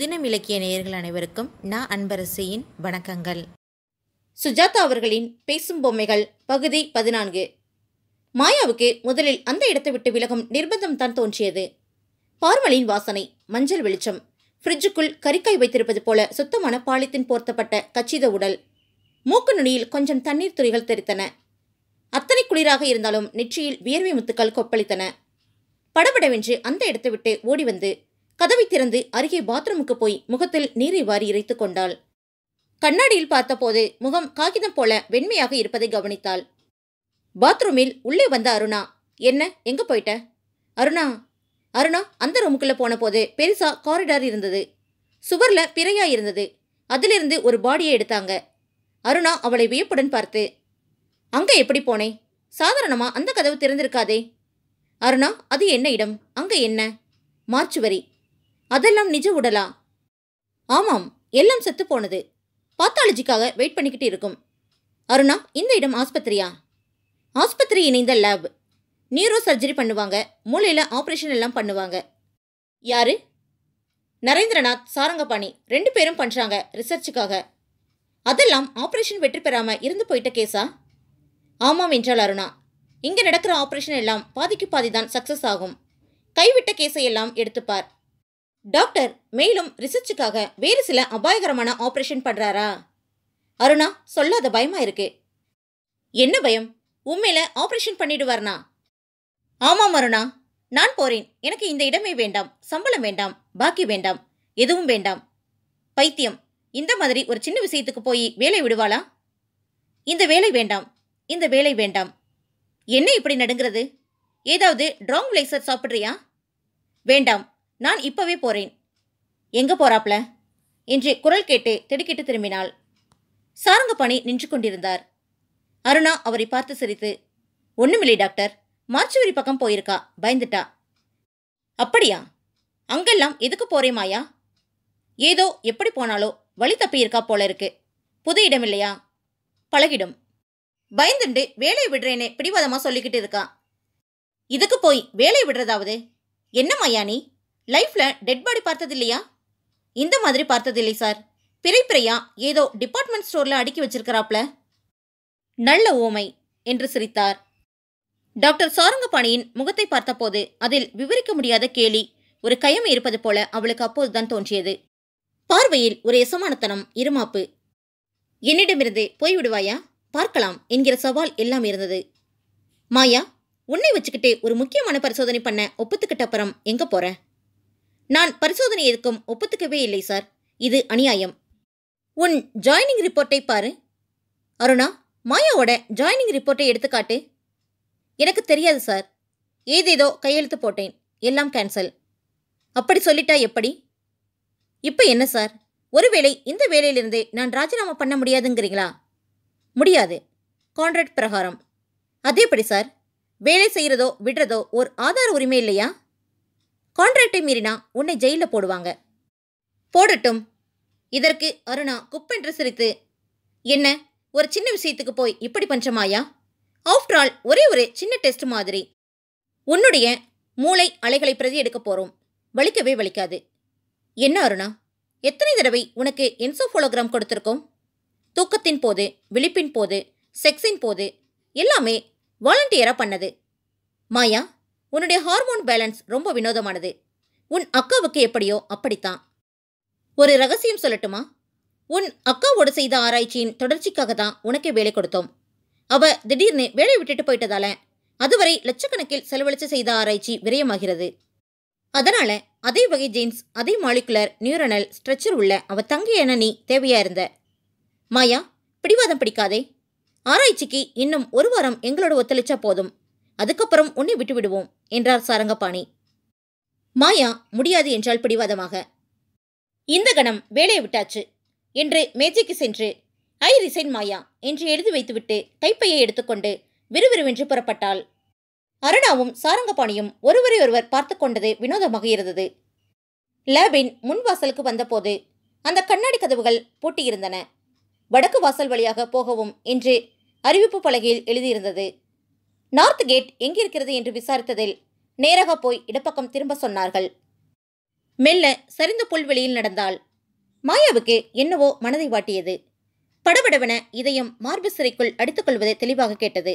புதினம் இலக்கிய நேயர்கள் அனைவருக்கும் நான் அன்பரசியின் வணக்கங்கள் சுஜாதா அவர்களின் பேசும் பொம்மைகள் பகுதி பதினான்கு மாயாவுக்கு முதலில் அந்த இடத்தை விட்டு விலகும் நிர்பந்தம் தான் தோன்றியது பார்மலின் வாசனை மஞ்சள் வெளிச்சம் ஃப்ரிட்ஜுக்குள் கறிக்காய் வைத்திருப்பது போல சுத்தமான பாலித்தின் போர்த்தப்பட்ட கச்சித உடல் மூக்கு நுனியில் கொஞ்சம் தண்ணீர் துளிகள் தெரித்தன அத்தனை குளிராக இருந்தாலும் நெற்றியில் வியர்வை முத்துக்கள் கொப்பளித்தன படபடவென்று அந்த இடத்தை விட்டு ஓடி வந்து கதவை திறந்து அருகே பாத்ரூமுக்கு போய் முகத்தில் நீரை வாரி இறைத்துக் கொண்டாள் கண்ணாடியில் பார்த்தபோது முகம் காகிதம் போல வெண்மையாக இருப்பதை கவனித்தாள் பாத்ரூமில் உள்ளே வந்த அருணா என்ன எங்க போயிட்ட அருணா அருணா அந்த ரூமுக்குள்ள போன போது பெருசா காரிடார் இருந்தது சுவர்ல பிறையா இருந்தது அதிலிருந்து ஒரு பாடியை எடுத்தாங்க அருணா அவளை வியப்புடன் பார்த்து அங்க எப்படி போனேன் சாதாரணமா அந்த கதவு திறந்திருக்காதே அருணா அது என்ன இடம் அங்க என்ன மார்ச்சுவரி அதெல்லாம் நிஜ உடலா ஆமாம் எல்லாம் செத்து போனது பாத்தாலஜிக்காக வெயிட் பண்ணிக்கிட்டு இருக்கும் அருணா இந்த இடம் ஆஸ்பத்திரியா ஆஸ்பத்திரி இணைந்த லேப் நியூரோ சர்ஜரி பண்ணுவாங்க மூளையில் ஆப்ரேஷன் எல்லாம் பண்ணுவாங்க யாரு நரேந்திரநாத் சாரங்கபாணி ரெண்டு பேரும் பண்ணுறாங்க ரிசர்ச்சுக்காக அதெல்லாம் ஆப்ரேஷன் வெற்றி பெறாமல் இருந்து போயிட்ட கேஸா ஆமாம் என்றால் அருணா இங்கே நடக்கிற ஆப்ரேஷன் எல்லாம் பாதிக்கு பாதி தான் சக்ஸஸ் ஆகும் கைவிட்ட கேஸை எல்லாம் எடுத்துப்பார் டாக்டர் மேலும் ரிசர்ச்சுக்காக வேறு சில அபாயகரமான ஆப்ரேஷன் பண்ணுறாரா அருணா சொல்லாத பயமா இருக்கு என்ன பயம் உண்மையில ஆப்ரேஷன் பண்ணிடுவார்னா ஆமாம் அருணா நான் போறேன் எனக்கு இந்த இடமே வேண்டாம் சம்பளம் வேண்டாம் பாக்கி வேண்டாம் எதுவும் வேண்டாம் பைத்தியம் இந்த மாதிரி ஒரு சின்ன விஷயத்துக்கு போய் வேலை விடுவாளா இந்த வேலை வேண்டாம் இந்த வேலை வேண்டாம் என்ன இப்படி நடுங்கிறது ஏதாவது ட்ராங் லைசர் சாப்பிட்றியா வேண்டாம் நான் இப்பவே போறேன் எங்க போறாப்ல என்று குரல் கேட்டு திடுக்கிட்டு திரும்பினாள் பணி நின்று கொண்டிருந்தார் அருணா அவரை பார்த்து சிரித்து ஒன்றுமில்லை டாக்டர் மாச்சுவரி பக்கம் போயிருக்கா பயந்துட்டா அப்படியா அங்கெல்லாம் எதுக்கு போகிறேமாயா ஏதோ எப்படி போனாலோ வழி தப்பி இருக்கா போல இருக்கு புது இடம் இல்லையா பழகிடும் பயந்துண்டு வேலையை விடுறேனே பிடிவாதமாக சொல்லிக்கிட்டு இருக்கா இதுக்கு போய் வேலையை விடுறதாவது என்ன நீ லைஃப்பில் டெட் பாடி பார்த்தது இல்லையா இந்த மாதிரி பார்த்தது இல்லை சார் பிறைப்பிரையா ஏதோ டிபார்ட்மெண்ட் ஸ்டோரில் அடுக்கி வச்சிருக்கிறாப்ல நல்ல ஓமை என்று சிரித்தார் டாக்டர் சாரங்கபாணியின் முகத்தை பார்த்தபோது அதில் விவரிக்க முடியாத கேலி ஒரு கயம் இருப்பது போல அவளுக்கு அப்போதுதான் தோன்றியது பார்வையில் ஒரு எசமானத்தனம் இருமாப்பு என்னிடமிருந்து போய்விடுவாயா பார்க்கலாம் என்கிற சவால் எல்லாம் இருந்தது மாயா உன்னை வச்சுக்கிட்டு ஒரு முக்கியமான பரிசோதனை பண்ண ஒப்புத்துக்கிட்ட அப்புறம் எங்க போறேன் நான் பரிசோதனை எதுக்கும் ஒப்புத்துக்கவே இல்லை சார் இது அநியாயம் உன் ஜாயினிங் ரிப்போர்ட்டை பாரு அருணா மாயாவோட ஜாயினிங் ரிப்போர்ட்டை எடுத்துக்காட்டு எனக்கு தெரியாது சார் ஏதேதோ கையெழுத்து போட்டேன் எல்லாம் கேன்சல் அப்படி சொல்லிட்டா எப்படி இப்போ என்ன சார் ஒருவேளை இந்த வேலையிலிருந்தே நான் ராஜினாமா பண்ண முடியாதுங்கிறீங்களா முடியாது கான்ட்ராக்ட் பிரகாரம் அதேபடி சார் வேலை செய்கிறதோ விடுறதோ ஒரு ஆதார உரிமை இல்லையா கான்ட்ராக்டை மீறினா உன்னை ஜெயிலில் போடுவாங்க போடட்டும் இதற்கு அருணா குப்பென்று சிரித்து என்ன ஒரு சின்ன விஷயத்துக்கு போய் இப்படி பஞ்சமாயா ஆஃப்டர் ஆல் ஒரே ஒரு சின்ன டெஸ்ட் மாதிரி உன்னுடைய மூளை அலைகளை பிரதி எடுக்க போகிறோம் வலிக்கவே வலிக்காது என்ன அருணா எத்தனை தடவை உனக்கு என்சோஃபோலோகிராம் கொடுத்துருக்கோம் தூக்கத்தின் போது விழிப்பின் போது செக்ஸின் போது எல்லாமே வாலண்டியராக பண்ணது மாயா உன்னுடைய ஹார்மோன் பேலன்ஸ் ரொம்ப வினோதமானது உன் அக்காவுக்கு எப்படியோ அப்படித்தான் ஒரு ரகசியம் சொல்லட்டுமா உன் அக்காவோடு செய்த ஆராய்ச்சியின் தொடர்ச்சிக்காக தான் உனக்கே வேலை கொடுத்தோம் அவ திடீர்னு வேலை விட்டுட்டு போயிட்டதால அதுவரை லட்சக்கணக்கில் செலவழிச்சு செய்த ஆராய்ச்சி விரயமாகிறது அதனால அதே வகை ஜீன்ஸ் அதே மாலிகுலர் நியூரனல் ஸ்ட்ரெச்சர் உள்ள அவ தங்கி என நீ தேவையா இருந்த மாயா பிடிவாதம் பிடிக்காதே ஆராய்ச்சிக்கு இன்னும் ஒரு வாரம் எங்களோட ஒத்துழைச்சா போதும் அதுக்கப்புறம் உன்னை விட்டு விடுவோம் என்றார் சாரங்கபாணி மாயா முடியாது என்றால் பிடிவாதமாக இந்த கணம் வேலையை விட்டாச்சு என்று மேஜைக்கு சென்று ஐ ரிசைன் மாயா என்று எழுதி வைத்துவிட்டு கைப்பையை எடுத்துக்கொண்டு விறுவிறுவென்று புறப்பட்டாள் அருணாவும் சாரங்கபாணியும் ஒருவரை ஒருவர் பார்த்து கொண்டது வினோதமாக இருந்தது லேபின் முன் வாசலுக்கு வந்தபோது அந்த கண்ணாடி கதவுகள் பூட்டியிருந்தன வடக்கு வாசல் வழியாக போகவும் என்று அறிவிப்பு பலகையில் எழுதியிருந்தது நார்த் கேட் எங்கிருக்கிறது என்று விசாரித்ததில் நேராக போய் இடப்பக்கம் திரும்ப சொன்னார்கள் மெல்ல சரிந்த புல்வெளியில் நடந்தாள் மாயாவுக்கு என்னவோ மனதை வாட்டியது படபடவென இதயம் மார்பு சிறைக்குள் அடித்துக்கொள்வதை தெளிவாக கேட்டது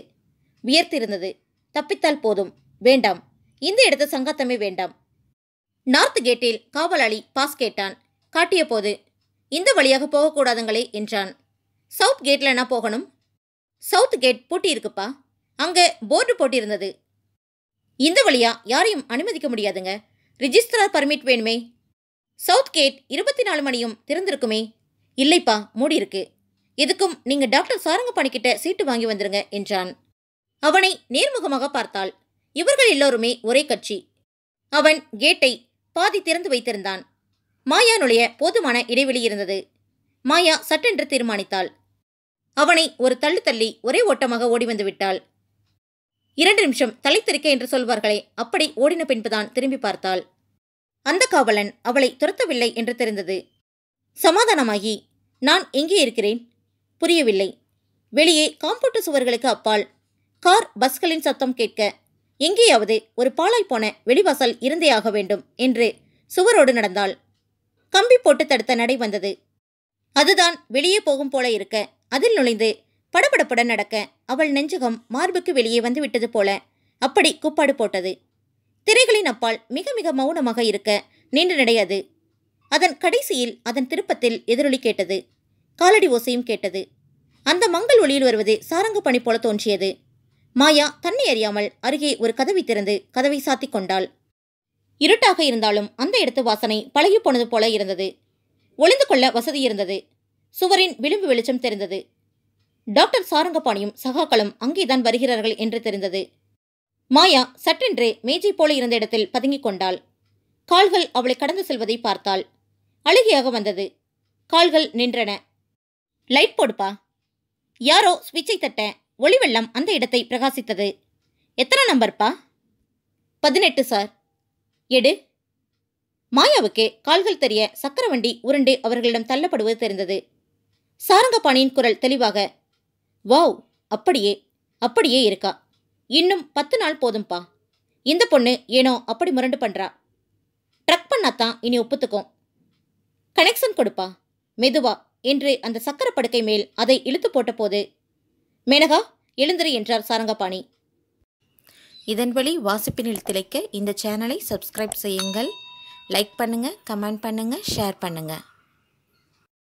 வியர்த்திருந்தது தப்பித்தால் போதும் வேண்டாம் இந்த இடத்து சங்காத்தமே வேண்டாம் நார்த் கேட்டில் காவலாளி பாஸ் கேட்டான் காட்டிய போது இந்த வழியாக போகக்கூடாதுங்களே என்றான் சவுத் கேட்டில் என்ன போகணும் சவுத் கேட் பூட்டியிருக்குப்பா அங்கே போர்டு போட்டிருந்தது இந்த வழியா யாரையும் அனுமதிக்க முடியாதுங்க ரிஜிஸ்ட்ரார் பர்மிட் வேணுமே சவுத் கேட் இருபத்தி நாலு மணியும் திறந்திருக்குமே இல்லைப்பா மூடி இருக்கு எதுக்கும் நீங்கள் டாக்டர் சாரங்கப்பாணிக்கிட்ட சீட்டு வாங்கி வந்துருங்க என்றான் அவனை நேர்முகமாக பார்த்தாள் இவர்கள் எல்லோருமே ஒரே கட்சி அவன் கேட்டை பாதி திறந்து வைத்திருந்தான் மாயா நுழைய போதுமான இடைவெளி இருந்தது மாயா சட்டென்று தீர்மானித்தாள் அவனை ஒரு தள்ளு தள்ளி ஒரே ஓட்டமாக ஓடி வந்து விட்டாள் இரண்டு நிமிஷம் தலை என்று சொல்வார்களே அப்படி ஓடின பின்புதான் திரும்பி பார்த்தாள் அந்த காவலன் அவளை துரத்தவில்லை என்று தெரிந்தது சமாதானமாகி நான் எங்கே இருக்கிறேன் புரியவில்லை வெளியே காம்பவுண்ட் சுவர்களுக்கு அப்பால் கார் பஸ்களின் சத்தம் கேட்க எங்கேயாவது ஒரு பாலாய் போன வெளிவாசல் இருந்தே ஆக வேண்டும் என்று சுவரோடு நடந்தாள் கம்பி போட்டு தடுத்த நடை வந்தது அதுதான் வெளியே போகும் போல இருக்க அதில் நுழைந்து படபடப்புடன் நடக்க அவள் நெஞ்சகம் மார்புக்கு வெளியே வந்து விட்டது போல அப்படி கூப்பாடு போட்டது திரைகளின் அப்பால் மிக மிக மௌனமாக இருக்க நீண்டு நடையாது அதன் கடைசியில் அதன் திருப்பத்தில் எதிரொலி கேட்டது காலடி ஓசையும் கேட்டது அந்த மங்கள் ஒளியில் வருவது சாரங்கு பணி போல தோன்றியது மாயா தன்னை அறியாமல் அருகே ஒரு கதவை திறந்து கதவை சாத்தி கொண்டாள் இருட்டாக இருந்தாலும் அந்த இடத்து வாசனை பழகி போனது போல இருந்தது ஒளிந்து கொள்ள வசதி இருந்தது சுவரின் விளிம்பு வெளிச்சம் தெரிந்தது டாக்டர் சாரங்கபாணியும் சகாக்களும் அங்கேதான் வருகிறார்கள் என்று தெரிந்தது மாயா சற்றென்றே மேஜை போல இருந்த இடத்தில் பதுங்கிக் கொண்டாள் கால்கள் அவளை கடந்து செல்வதை பார்த்தாள் அழுகையாக வந்தது கால்கள் நின்றன லைட் போடுப்பா யாரோ ஸ்விட்சை தட்ட ஒளிவெள்ளம் அந்த இடத்தை பிரகாசித்தது எத்தனை நம்பர்ப்பா பதினெட்டு சார் எடு மாயாவுக்கு கால்கள் தெரிய சக்கரவண்டி உருண்டு அவர்களிடம் தள்ளப்படுவது தெரிந்தது சாரங்கபாணியின் குரல் தெளிவாக வாவ் அப்படியே அப்படியே இருக்கா இன்னும் பத்து நாள் போதும்பா இந்த பொண்ணு ஏனோ அப்படி முரண்டு பண்ணுறா ட்ரக் பண்ணாதான் இனி ஒப்புத்துக்கும் கனெக்ஷன் கொடுப்பா மெதுவா என்று அந்த சக்கர படுக்கை மேல் அதை இழுத்து போட்ட போது மேனகா எழுந்திரு என்றார் சாரங்கபாணி இதன் வழி வாசிப்பினில் திளைக்க இந்த சேனலை சப்ஸ்கிரைப் செய்யுங்கள் லைக் பண்ணுங்கள் கமெண்ட் பண்ணுங்கள் ஷேர் பண்ணுங்கள்